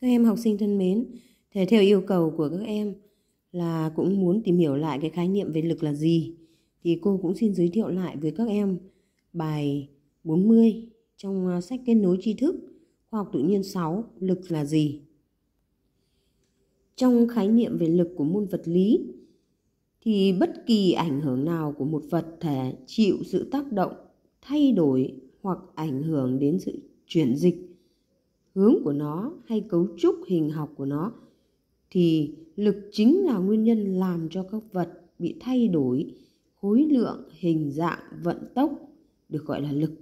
Các em học sinh thân mến, thế theo yêu cầu của các em là cũng muốn tìm hiểu lại cái khái niệm về lực là gì thì cô cũng xin giới thiệu lại với các em bài 40 trong à, sách kết nối tri thức khoa học tự nhiên 6 lực là gì. Trong khái niệm về lực của môn vật lý thì bất kỳ ảnh hưởng nào của một vật thể chịu sự tác động, thay đổi hoặc ảnh hưởng đến sự chuyển dịch hướng của nó hay cấu trúc hình học của nó thì lực chính là nguyên nhân làm cho các vật bị thay đổi khối lượng hình dạng vận tốc được gọi là lực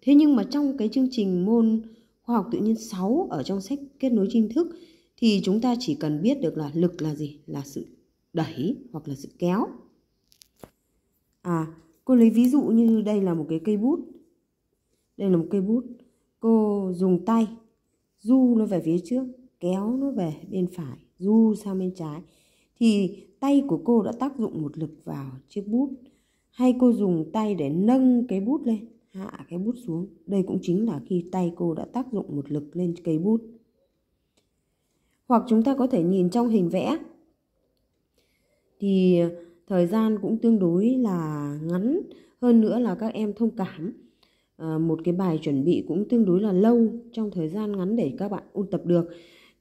thế nhưng mà trong cái chương trình môn khoa học tự nhiên 6 ở trong sách kết nối tri thức thì chúng ta chỉ cần biết được là lực là gì là sự đẩy hoặc là sự kéo à cô lấy ví dụ như đây là một cái cây bút đây là một cây bút cô dùng tay du nó về phía trước kéo nó về bên phải du sang bên trái thì tay của cô đã tác dụng một lực vào chiếc bút hay cô dùng tay để nâng cái bút lên hạ cái bút xuống đây cũng chính là khi tay cô đã tác dụng một lực lên cây bút hoặc chúng ta có thể nhìn trong hình vẽ thì ờ, thời gian cũng tương đối là ngắn hơn nữa là các em thông cảm Ờ, một cái bài chuẩn bị cũng tương đối là lâu trong thời gian ngắn để các bạn ôn tập được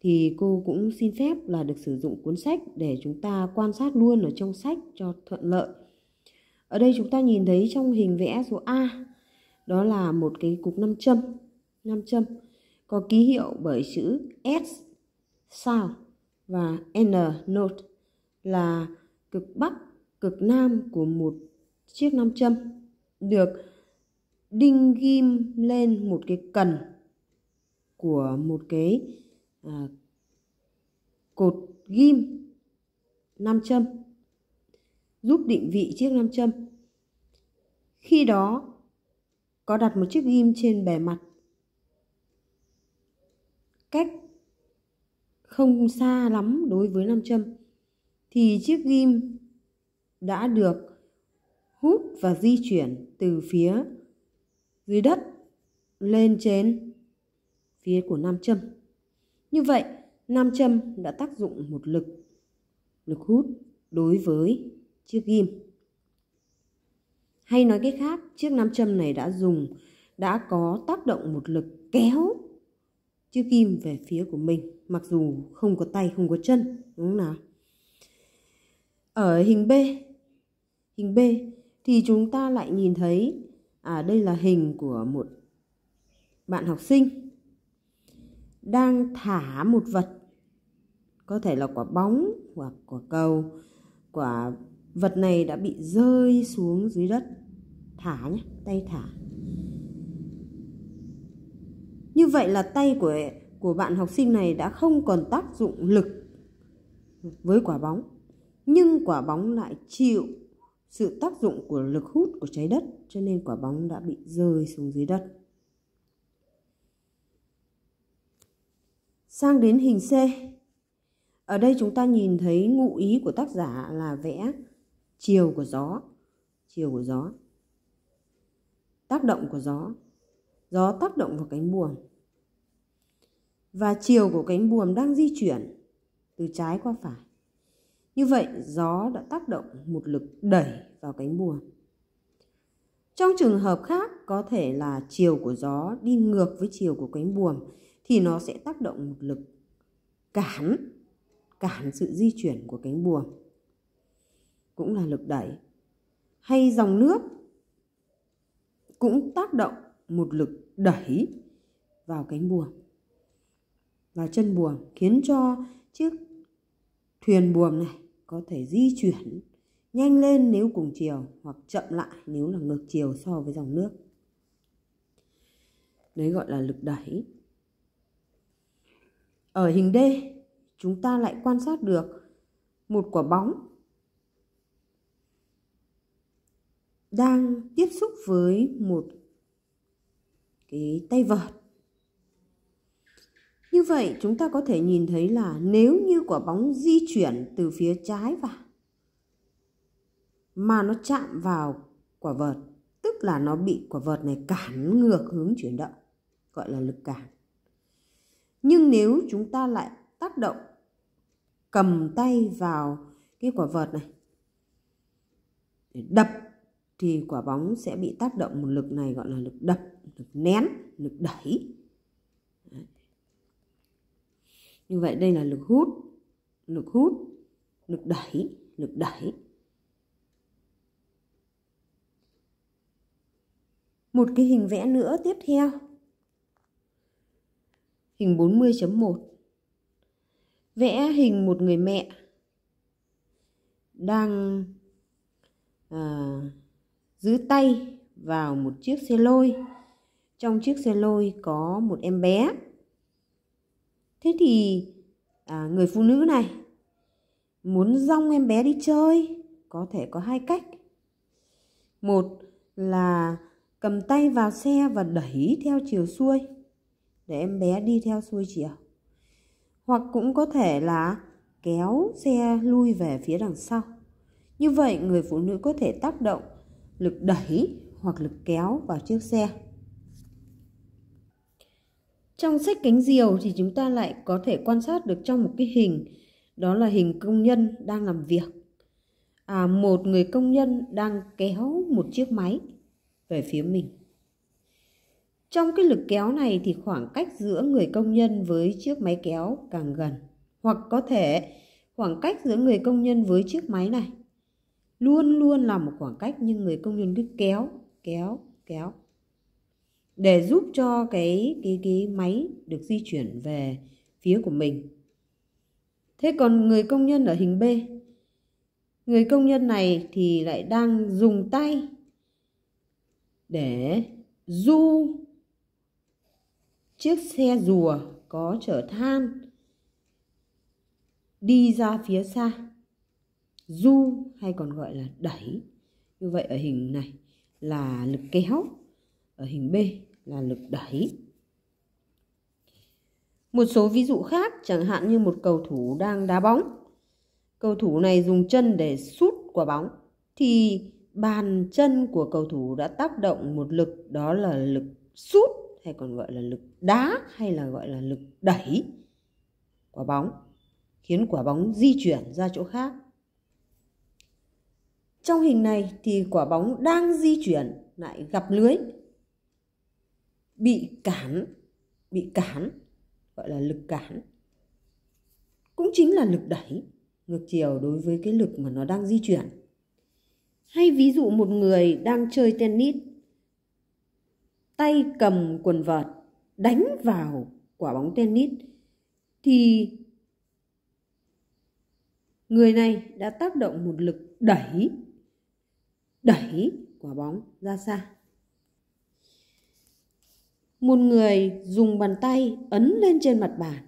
thì cô cũng xin phép là được sử dụng cuốn sách để chúng ta quan sát luôn ở trong sách cho thuận lợi ở đây chúng ta nhìn thấy trong hình vẽ số A đó là một cái cục nam châm nam châm có ký hiệu bởi chữ S sao và N note là cực bắc cực nam của một chiếc nam châm được đinh ghim lên một cái cần của một cái à, cột ghim nam châm giúp định vị chiếc nam châm khi đó có đặt một chiếc ghim trên bề mặt cách không xa lắm đối với nam châm thì chiếc ghim đã được hút và di chuyển từ phía dưới đất lên trên phía của nam châm như vậy nam châm đã tác dụng một lực lực hút đối với chiếc ghim hay nói cách khác chiếc nam châm này đã dùng đã có tác động một lực kéo chiếc kim về phía của mình mặc dù không có tay không có chân đúng không nào ở hình b hình b thì chúng ta lại nhìn thấy à, đây là hình của một bạn học sinh đang thả một vật có thể là quả bóng hoặc quả cầu quả vật này đã bị rơi xuống dưới đất thả nhé tay thả như vậy là tay của của bạn học sinh này đã không còn tác dụng lực với quả bóng nhưng quả bóng lại chịu sự tác dụng của lực hút của trái đất cho nên quả bóng đã bị rơi xuống dưới đất. Sang đến hình C. Ở đây chúng ta nhìn thấy ngụ ý của tác giả là vẽ chiều của gió, chiều của gió. Tác động của gió. Gió tác động vào cánh buồm. Và chiều của cánh buồm đang di chuyển từ trái qua phải. Như vậy gió đã tác động một lực đẩy vào cánh buồm. Trong trường hợp khác có thể là chiều của gió đi ngược với chiều của cánh buồm thì nó sẽ tác động một lực cản cản sự di chuyển của cánh buồm cũng là lực đẩy hay dòng nước cũng tác động một lực đẩy vào cánh buồm và chân buồm khiến cho chiếc thuyền buồm này có thể di chuyển nhanh lên nếu cùng chiều hoặc chậm lại nếu là ngược chiều so với dòng nước đấy gọi là lực đẩy ở hình D chúng ta lại quan sát được một quả bóng đang tiếp xúc với một cái tay vợt như vậy chúng ta có thể nhìn thấy là nếu như quả bóng di chuyển từ phía trái vào mà nó chạm vào quả vợt tức là nó bị quả vợt này cản ngược hướng chuyển động gọi là lực cản nhưng nếu chúng ta lại tác động cầm tay vào cái quả vợt này để đập thì quả bóng sẽ bị tác động một lực này gọi là lực đập lực nén lực đẩy như vậy đây là lực hút lực hút lực đẩy lực đẩy một cái hình vẽ nữa tiếp theo. Hình 40.1 Vẽ hình một người mẹ đang à, giữ tay vào một chiếc xe lôi. Trong chiếc xe lôi có một em bé. Thế thì à, người phụ nữ này muốn rong em bé đi chơi có thể có hai cách. Một là cầm tay vào xe và đẩy theo chiều xuôi để em bé đi theo xuôi chiều hoặc cũng có thể là kéo xe lui về phía đằng sau như vậy người phụ nữ có thể tác động lực đẩy hoặc lực kéo vào chiếc xe trong sách cánh diều thì chúng ta lại có thể quan sát được trong một cái hình đó là hình công nhân đang làm việc à, một người công nhân đang kéo một chiếc máy về phía mình. Trong cái lực kéo này thì khoảng cách giữa người công nhân với chiếc máy kéo càng gần, hoặc có thể khoảng cách giữa người công nhân với chiếc máy này luôn luôn là một khoảng cách nhưng người công nhân cứ kéo, kéo, kéo để giúp cho cái cái cái máy được di chuyển về phía của mình. Thế còn người công nhân ở hình B, người công nhân này thì lại đang dùng tay để du chiếc xe rùa có chở than đi ra phía xa du hay còn gọi là đẩy như vậy ở hình này là lực kéo ở hình b là lực đẩy một số ví dụ khác chẳng hạn như một cầu thủ đang đá bóng cầu thủ này dùng chân để sút quả bóng thì bàn chân của cầu thủ đã tác động một lực đó là lực sút hay còn gọi là lực đá hay là gọi là lực đẩy quả bóng khiến quả bóng di chuyển ra chỗ khác trong hình này thì quả bóng đang di chuyển lại gặp lưới bị cản bị cản gọi là lực cản cũng chính là lực đẩy ngược chiều đối với cái lực mà nó đang di chuyển hay ví dụ một người đang chơi tennis, tay cầm quần vợt, đánh vào quả bóng tennis thì người này đã tác động một lực đẩy đẩy quả bóng ra xa. Một người dùng bàn tay ấn lên trên mặt bàn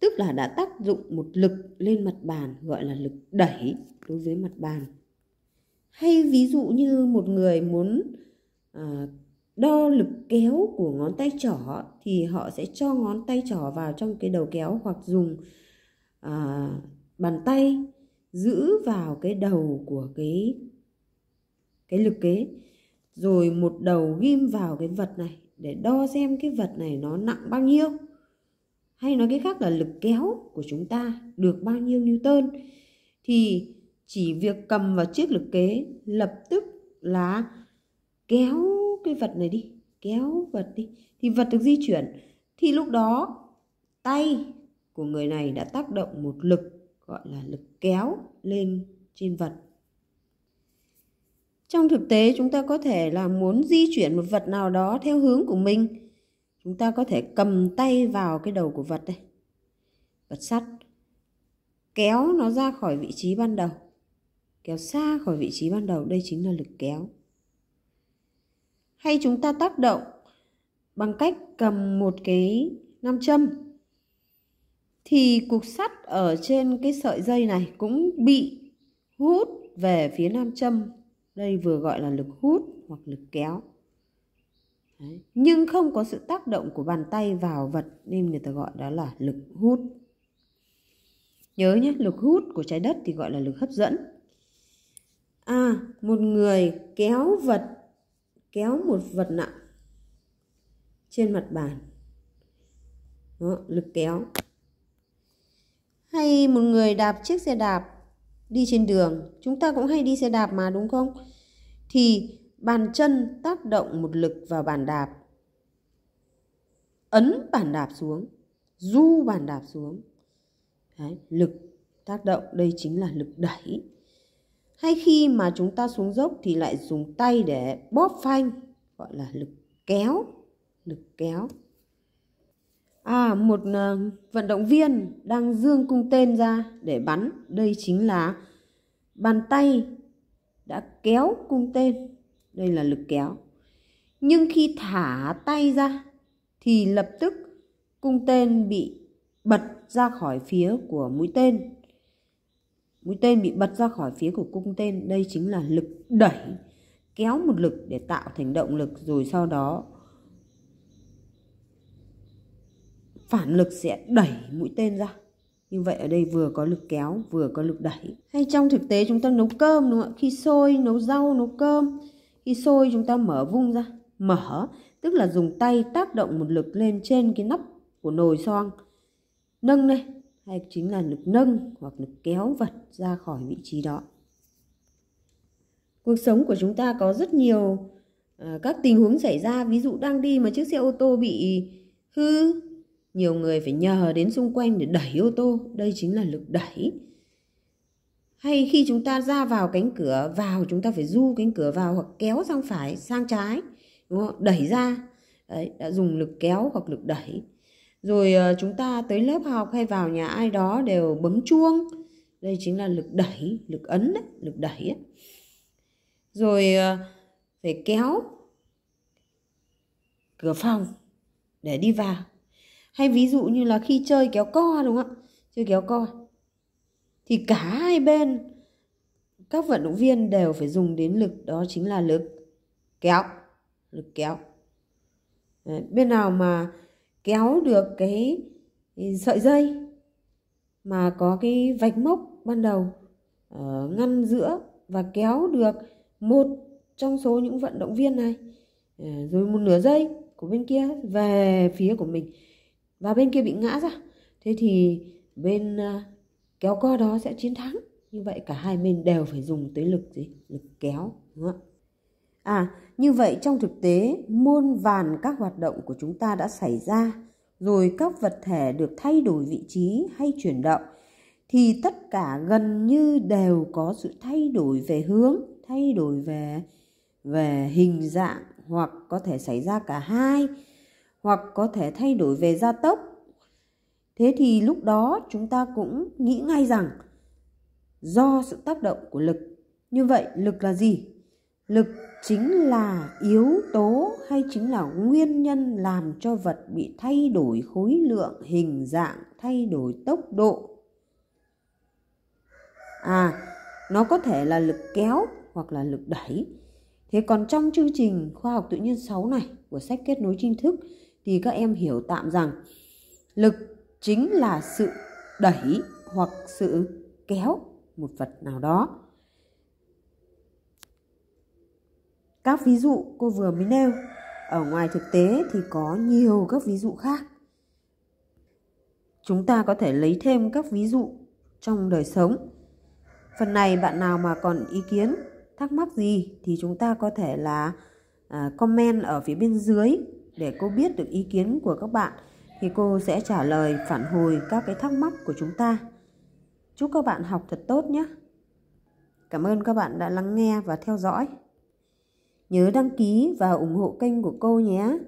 tức là đã tác dụng một lực lên mặt bàn gọi là lực đẩy đối với mặt bàn hay ví dụ như một người muốn à, đo lực kéo của ngón tay trỏ thì họ sẽ cho ngón tay trỏ vào trong cái đầu kéo hoặc dùng à, bàn tay giữ vào cái đầu của cái cái lực kế rồi một đầu ghim vào cái vật này để đo xem cái vật này nó nặng bao nhiêu hay nói cái khác là lực kéo của chúng ta được bao nhiêu newton thì chỉ việc cầm vào chiếc lực kế lập tức là kéo cái vật này đi kéo vật đi thì vật được di chuyển thì lúc đó tay của người này đã tác động một lực gọi là lực kéo lên trên vật trong thực tế chúng ta có thể là muốn di chuyển một vật nào đó theo hướng của mình chúng ta có thể cầm tay vào cái đầu của vật đây vật sắt kéo nó ra khỏi vị trí ban đầu kéo xa khỏi vị trí ban đầu đây chính là lực kéo hay chúng ta tác động bằng cách cầm một cái nam châm thì cục sắt ở trên cái sợi dây này cũng bị hút về phía nam châm đây vừa gọi là lực hút hoặc lực kéo nhưng không có sự tác động của bàn tay vào vật nên người ta gọi đó là lực hút nhớ nhé lực hút của trái đất thì gọi là lực hấp dẫn à một người kéo vật kéo một vật nặng trên mặt bàn đó, lực kéo hay một người đạp chiếc xe đạp đi trên đường chúng ta cũng hay đi xe đạp mà đúng không thì bàn chân tác động một lực vào bàn đạp ấn bàn đạp xuống du bàn đạp xuống Đấy, lực tác động đây chính là lực đẩy hay khi mà chúng ta xuống dốc thì lại dùng tay để bóp phanh gọi là lực kéo lực kéo à một uh, vận động viên đang dương cung tên ra để bắn đây chính là bàn tay đã kéo cung tên đây là lực kéo nhưng khi thả tay ra thì lập tức cung tên bị bật ra khỏi phía của mũi tên mũi tên bị bật ra khỏi phía của cung tên đây chính là lực đẩy kéo một lực để tạo thành động lực rồi sau đó phản lực sẽ đẩy mũi tên ra như vậy ở đây vừa có lực kéo vừa có lực đẩy hay trong thực tế chúng ta nấu cơm đúng không ạ khi sôi nấu rau nấu cơm khi sôi chúng ta mở vung ra, mở tức là dùng tay tác động một lực lên trên cái nắp của nồi xoong. Nâng này hay chính là lực nâng hoặc lực kéo vật ra khỏi vị trí đó. Cuộc sống của chúng ta có rất nhiều uh, các tình huống xảy ra, ví dụ đang đi mà chiếc xe ô tô bị hư, nhiều người phải nhờ đến xung quanh để đẩy ô tô, đây chính là lực đẩy hay khi chúng ta ra vào cánh cửa vào chúng ta phải du cánh cửa vào hoặc kéo sang phải sang trái đúng không? đẩy ra Đấy, đã dùng lực kéo hoặc lực đẩy rồi ờ, chúng ta tới lớp học hay vào nhà ai đó đều bấm chuông đây chính là lực đẩy lực ấn đấy, lực đẩy ấy. rồi ờ, phải kéo cửa phòng để đi vào hay ví dụ như là khi chơi kéo co đúng không chơi kéo co thì cả hai bên các vận động viên đều phải dùng đến lực đó chính là lực kéo lực kéo Đấy, bên nào mà kéo được cái sợi dây mà có cái vạch mốc ban đầu ở ngăn giữa và kéo được một trong số những vận động viên này à, rồi một nửa giây của bên kia về phía của mình và bên kia bị ngã ra thế thì bên à, kéo co đó sẽ chiến thắng như vậy cả hai bên đều phải dùng tới lực gì lực kéo đúng không à như vậy trong thực tế muôn vàn các hoạt động của chúng ta đã xảy ra rồi các vật thể được thay đổi vị trí hay chuyển động thì tất cả gần như đều có sự thay đổi về hướng thay đổi về về hình dạng hoặc có thể xảy ra cả hai hoặc có thể thay đổi về gia tốc thế thì lúc đó chúng ta cũng nghĩ ngay rằng do sự tác động của lực như vậy lực là gì lực chính là yếu tố hay chính là nguyên nhân làm cho vật bị thay đổi khối lượng hình dạng thay đổi tốc độ à nó có thể là lực kéo hoặc là lực đẩy thế còn trong chương trình khoa học tự nhiên 6 này của sách kết nối tri thức thì các em hiểu tạm rằng lực chính là sự đẩy hoặc sự kéo một vật nào đó các ví dụ cô vừa mới nêu ở ngoài thực tế thì có nhiều các ví dụ khác chúng ta có thể lấy thêm các ví dụ trong đời sống phần này bạn nào mà còn ý kiến thắc mắc gì thì chúng ta có thể là à, comment ở phía bên dưới để cô biết được ý kiến của các bạn thì cô sẽ trả lời phản hồi các cái thắc mắc của chúng ta. Chúc các bạn học thật tốt nhé. Cảm ơn các bạn đã lắng nghe và theo dõi. Nhớ đăng ký và ủng hộ kênh của cô nhé.